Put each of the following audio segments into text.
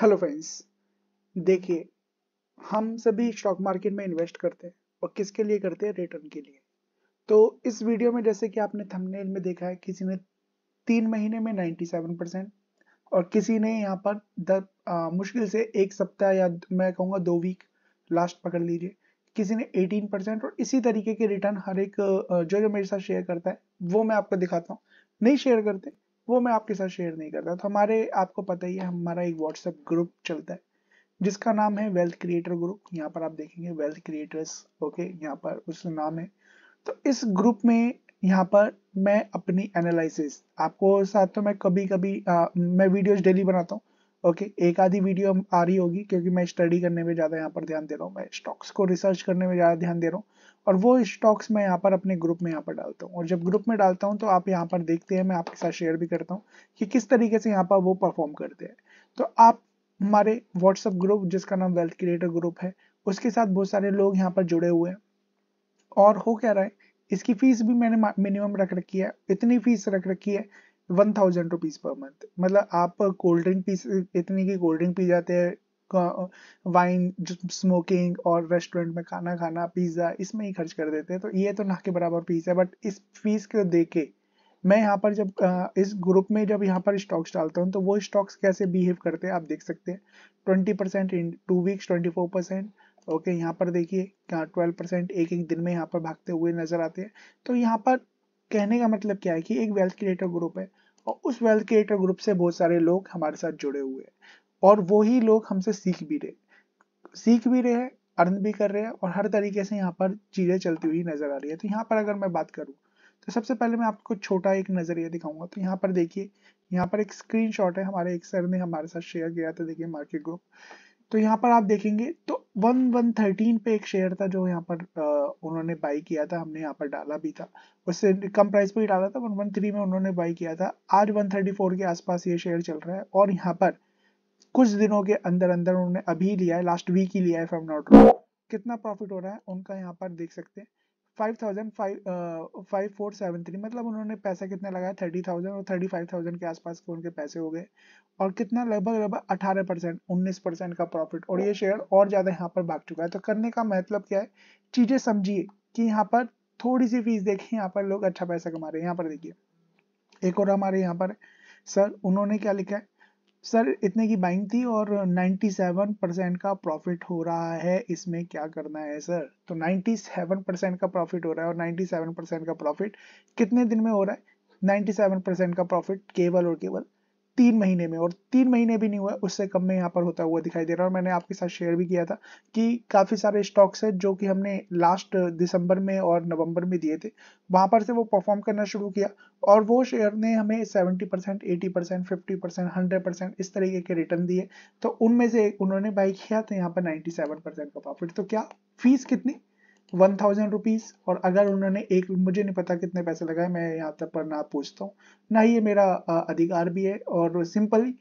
hello friends देखिए हम सभी स्टॉक मार्केट में इन्वेस्ट करते हैं और किसके लिए करते हैं रिटर्न के लिए तो इस वीडियो में जैसे कि आपने थंबनेल में देखा है किसी ने तीन महीने में 97 परसेंट और किसी ने यहाँ पर दर आ, मुश्किल से एक सप्ताह या मैं कहूँगा दो वीक लास्ट पकड़ लीजिए किसी ने 18 परसेंट और इसी तरीके के रिटर्न हर एक जो जो मेरे साथ शेयर करता है वो मैं आपको दिखाता हूँ नहीं शेयर करते वो मैं आपके साथ शेयर नहीं करता तो हमारे आपको पता ही है हमारा एक व्हाट्सएप ग्रुप चलता है जिसका नाम है वेल्थ क्रिएटर ग्रुप यहाँ पर आप देखेंगे वेल्थ क्रिएटर्स ओके यहाँ पर उसका नाम है तो इस ग्रुप में यहाँ पर मैं अपनी एनालिसिस आपको साथ तो मैं कभी कभी आ, मैं वीडियोस डेली बनाता हूँ ओके एक आधी वीडियो आ रही होगी क्योंकि मैं स्टडी करने में ज़्यादा यहाँ पर ध्यान दे रहा हूँ मैं स्टॉक्स को रिसर्च करने में ज़्यादा ध्यान दे रहा हूँ और वो स्टॉक्स मैं यहाँ पर अपने ग्रुप में यहाँ पर डालता हूँ और जब ग्रुप में डालता हूँ तो आप यहाँ पर देखते हैं मैं आपके साथ शेयर भी करता हूँ कि किस तरीके से यहाँ पर वो परफॉर्म करते हैं तो आप हमारे व्हाट्सअप ग्रुप जिसका नाम वेल्थ क्रिएटर ग्रुप है उसके साथ बहुत सारे लोग यहाँ पर जुड़े हुए हैं और हो क्या रहा है इसकी फीस भी मैंने मिनिमम रख रखी है इतनी फीस रख रखी है one thousand rupees per month मतलब आप कोल्ड ड्रिंक पी इतनी की कोल्ड ड्रिंक पी जाते हैं वाइन स्मोकिंग और रेस्टोरेंट में खाना खाना पिज्ज़ा इसमें ही खर्च कर देते हैं तो ये तो ना के बराबर फीस है बट इस फीस को दे मैं यहाँ पर जब इस ग्रुप में जब यहाँ पर स्टॉक्स डालता हूँ तो वो स्टॉक्स कैसे बिहेव करते हैं आप देख सकते हैं twenty percent in two weeks twenty four percent okay यहाँ पर देखिए ट्वेल्व परसेंट एक एक दिन में यहाँ पर भागते हुए नजर आते हैं तो यहाँ पर कहने का मतलब क्या है कि एक वेल्थ क्रिएटर ग्रुप है और उस वेल्थ क्रिएटर ग्रुप से बहुत सारे लोग हमारे साथ जुड़े हुए हैं और वो ही लोग हमसे सीख भी रहे सीख भी रहे हैं अर्न भी कर रहे हैं और हर तरीके से यहाँ पर चीज़ें चलती हुई नज़र आ रही है तो यहाँ पर अगर मैं बात करूँ तो सबसे पहले मैं आपको छोटा एक नज़रिया दिखाऊंगा तो यहाँ पर देखिए यहाँ पर एक स्क्रीनशॉट है हमारे एक सर ने हमारे साथ शेयर किया था देखिए मार्केट ग्रुप तो यहाँ पर आप देखेंगे तो वन वन थर्टीन पे एक शेयर था जो यहाँ पर उन्होंने बाई किया था हमने यहाँ पर डाला भी था उससे कम प्राइस पर ही डाला था वन वन थ्री में उन्होंने बाई किया था आज वन थर्टी फोर के आसपास ये शेयर चल रहा है और यहाँ पर कुछ दिनों के अंदर अंदर उन्होंने अभी लिया है लास्ट वीक ही लिया है फ्रॉम नॉट कितना प्रॉफिट हो रहा है उनका यहाँ पर देख सकते हैं five thousand five five four seven three मतलब उन्होंने पैसा कितना लगाया थर्टी थाउजेंड और थर्टी फाइव थाउजेंड के आसपास के उनके पैसे हो गए और कितना लगभग लगभग अठारह परसेंट उन्नीस परसेंट का प्रॉफिट और ये शेयर और ज़्यादा यहाँ पर भाग चुका है तो करने का मतलब क्या है चीज़ें समझिए कि यहाँ पर थोड़ी सी फीस देखिए यहाँ पर लोग अच्छा पैसा कमा रहे हैं यहाँ पर देखिए एक और हमारे यहाँ पर सर उन्होंने क्या लिखा है सर इतने की बाइंग थी और 97 परसेंट का प्रॉफिट हो रहा है इसमें क्या करना है सर तो 97 परसेंट का प्रॉफिट हो रहा है और 97 परसेंट का प्रॉफिट कितने दिन में हो रहा है 97 परसेंट का प्रॉफिट केवल और केवल तीन महीने में और तीन महीने भी नहीं हुआ उससे कम में यहाँ पर होता हुआ दिखाई दे रहा है और मैंने आपके साथ शेयर भी किया था कि काफ़ी सारे स्टॉक्स है जो कि हमने लास्ट दिसंबर में और नवंबर में दिए थे वहां पर से वो परफॉर्म करना शुरू किया और वो शेयर ने हमें seventy percent eighty percent fifty percent hundred percent इस तरीके के रिटर्न दिए तो उनमें से उन्होंने बाई किया तो यहाँ पर नाइन्टी सेवन परसेंट का प्रॉफिट तो क्या फीस कितनी वन थाउजेंड रुपीज़ और अगर उन्होंने एक मुझे नहीं पता कितने पैसे लगाए मैं यहाँ तक पर ना पूछता हूँ ना ही ये मेरा अधिकार भी है और सिंपली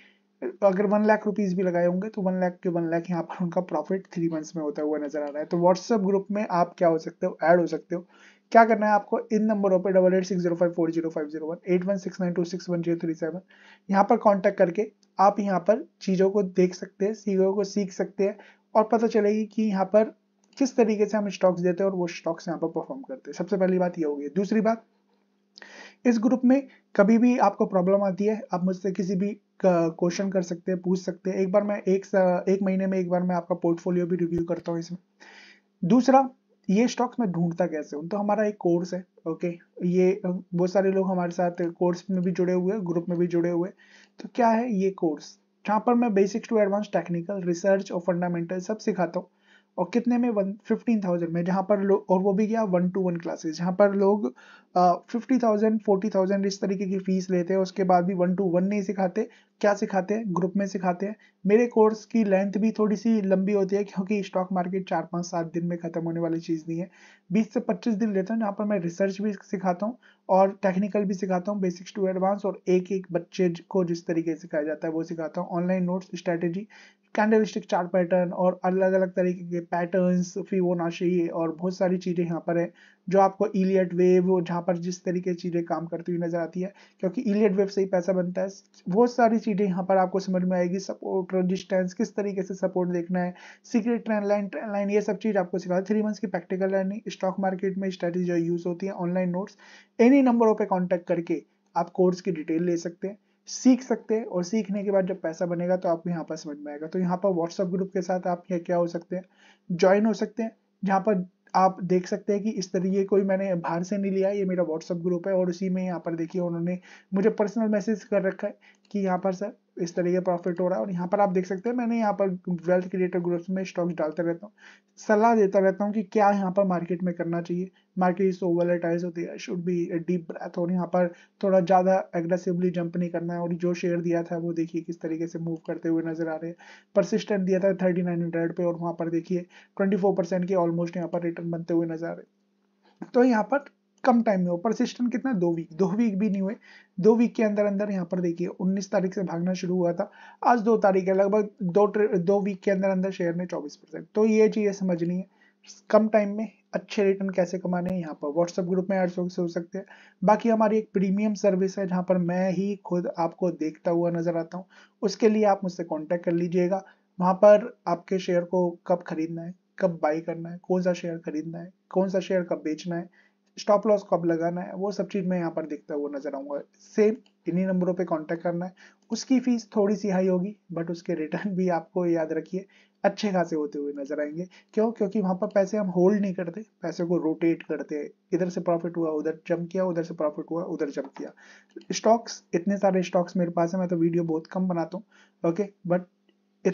अगर वन लाख रुपीज़ भी लगाए होंगे तो वन लाख के वन लाख यहाँ पर उनका प्रॉफिट थ्री मंथ्स में होता हुआ नजर आ रहा है तो व्हाट्सएप ग्रुप में आप क्या हो सकते हो ऐड हो सकते हो क्या करना है आपको इन नंबरों पर double eight six zero five four zero five zero one eight one six nine two six one zero three seven यहाँ पर कॉन्टेक्ट करके आप यहाँ पर चीज़ों को देख सकते हैं सीखों को सीख सकते हैं और पता चलेगी कि यहाँ पर किस तरीके से हम स्टॉक्स देते हैं और वो स्टॉक्स यहाँ पर परफॉर्म करते हैं सबसे पहली बात ये होगी दूसरी बात इस ग्रुप में कभी भी आपको प्रॉब्लम आती है आप मुझसे किसी भी क्वेश्चन कर सकते हैं पूछ सकते हैं एक बार मैं एक एक महीने में एक बार मैं आपका पोर्टफोलियो भी रिव्यू करता हूँ इसमें दूसरा ये स्टॉक्स मैं ढूंढता कैसे हूँ तो हमारा एक कोर्स है ओके ये बहुत सारे लोग हमारे साथ कोर्स में भी जुड़े हुए ग्रुप में भी जुड़े हुए तो क्या है ये कोर्स जहाँ पर मैं basics to advance technical research और फंडामेंटल सब सिखाता हूँ और कितने में वन फिफ्टीन थाउजेंड में जहाँ पर लोग और वो भी क्या वन टू वन क्लासेस जहाँ पर लोग फिफ्टी थाउजेंड फोर्टी थाउजेंड इस तरीके की फीस लेते हैं उसके बाद भी वन टू वन नहीं सिखाते क्या सिखाते हैं ग्रुप में सिखाते हैं मेरे कोर्स की लेंथ भी थोड़ी सी लंबी होती है क्योंकि स्टॉक मार्केट चार पाँच सात दिन में खत्म होने वाली चीज़ नहीं है बीस से पच्चीस दिन लेता हूँ जहाँ पर मैं रिसर्च भी सिखाता हूँ और टेक्निकल भी सिखाता हूँ बेसिक्स टू एडवांस और एक एक बच्चे को जिस तरीके से सिखाया जाता है वो सिखाता हूँ online notes strategy candle stick chart pattern और अलग अलग तरीके के पैटर्न्स नाशी और बहुत सारी चीज़ें यहाँ पर है जो आपको इलियट वेव जहाँ पर जिस तरीके की चीज़ें काम करती हुई नज़र आती है क्योंकि इलियट वेव से ही पैसा बनता है बहुत सारी चीज़ें यहाँ पर आपको समझ में आएगी सपोर्ट रजिस्टेंस किस तरीके से सपोर्ट देखना है secret trend line trend line ये सब चीज़ आपको है थ्री मंथ्स की प्रैक्टिकल लर्निंग स्टॉक मार्केट में स्ट्रेटेजी यूज़ होती है ऑनलाइन नोट्स एनी इन्हीं नंबरों पे कांटेक्ट करके आप कोर्स की डिटेल ले सकते हैं सीख सकते हैं और सीखने के बाद जब पैसा बनेगा तो आपको यहाँ पर समझ में आएगा तो यहाँ पर व्हाट्सअप ग्रुप के साथ आप क्या क्या हो सकते हैं ज्वाइन हो सकते हैं जहाँ पर आप देख सकते हैं कि इस तरीके कोई मैंने बाहर से नहीं लिया ये मेरा व्हाट्सअप ग्रुप है और उसी में यहाँ पर देखिए उन्होंने मुझे पर्सनल मैसेज कर रखा है कि यहाँ पर सर इस तरीके प्रॉफिट हो रहा है और यहाँ पर आप देख सकते हैं मैंने यहाँ पर वेल्थ क्रिएटर ग्रुप्स में स्टॉक्स डालते रहता हूँ सलाह देता रहता हूँ कि क्या यहाँ पर मार्केट में करना चाहिए मार्केट इज ओवरटाइज होती है शुड बी डीप ब्रेथ और यहाँ पर थोड़ा ज़्यादा एग्रेसिवली जंप नहीं करना है और जो शेयर दिया था वो देखिए किस तरीके से मूव करते हुए नजर आ रहे हैं परसिस्टेंट दिया था थर्टी नाइन हंड्रेड पे और वहाँ पर देखिए ट्वेंटी फोर परसेंट के ऑलमोस्ट यहाँ पर रिटर्न बनते हुए नजर आ रहे हैं तो यहाँ पर कम टाइम में हो परसिस्टेंट कितना दो वीक दो वीक भी नहीं हुए दो वीक के अंदर अंदर यहाँ पर देखिए 19 तारीख से भागना शुरू हुआ था आज दो तारीख है लगभग दो दो वीक के अंदर अंदर शेयर ने 24 परसेंट तो ये चीज़ें समझनी है कम टाइम में अच्छे रिटर्न कैसे कमाने हैं यहाँ पर व्हाट्सएप ग्रुप में एड्स हो सकते हैं बाकी हमारी एक प्रीमियम सर्विस है जहाँ पर मैं ही खुद आपको देखता हुआ नजर आता हूँ उसके लिए आप मुझसे कॉन्टैक्ट कर लीजिएगा वहाँ पर आपके शेयर को कब खरीदना है कब बाई करना है कौन सा शेयर खरीदना है कौन सा शेयर कब बेचना है स्टॉप लॉस कब लगाना है वो सब चीज़ मैं यहाँ पर देखता हुआ नजर आऊंगा सेम इन्हीं नंबरों पे कांटेक्ट करना है उसकी फीस थोड़ी सी हाई होगी बट उसके रिटर्न भी आपको याद रखिए अच्छे खासे होते हुए नजर आएंगे क्यों क्योंकि वहां पर पैसे हम होल्ड नहीं करते पैसे को रोटेट करते इधर से प्रॉफिट हुआ उधर जम किया उधर से प्रॉफिट हुआ उधर जम किया स्टॉक्स इतने सारे स्टॉक्स मेरे पास है मैं तो वीडियो बहुत कम बनाता हूँ ओके बट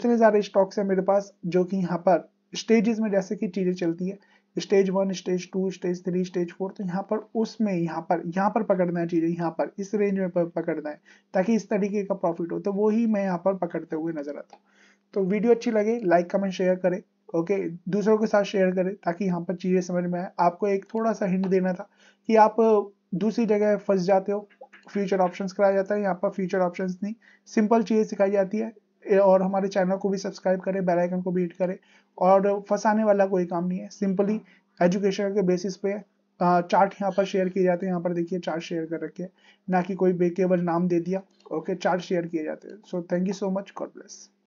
इतने सारे स्टॉक्स है मेरे पास जो कि यहाँ पर स्टेजेस में जैसे कि चीज़ें चलती है stage one stage two stage three stage four तो यहाँ पर उसमें यहाँ पर यहाँ पर पकड़ना है चीज़ें यहाँ पर इस रेंज में पकड़ना है ताकि इस तरीके का प्रॉफिट हो तो वो ही मैं यहाँ पर पकड़ते हुए नजर आता हूँ तो वीडियो अच्छी लगे लाइक कमेंट शेयर करें ओके दूसरों के साथ शेयर करें ताकि यहाँ पर चीज़ें समझ में आए आपको एक थोड़ा सा हिंट देना था कि आप दूसरी जगह फंस जाते हो फ्यूचर ऑप्शन कराया जाता है यहाँ पर फ्यूचर ऑप्शन नहीं सिंपल चीज़ें सिखाई जाती है और हमारे चैनल को भी सब्सक्राइब करें बेल आइकन को भी हिट करें और फंसाने वाला कोई काम नहीं है सिंपली एजुकेशन के बेसिस पे चार्ट यहाँ पर शेयर किए जाते हैं यहाँ पर देखिए चार्ट शेयर कर रखे ना कि कोई बेकेबल नाम दे दिया ओके चार्ट शेयर किए जाते हैं so thank you so much God bless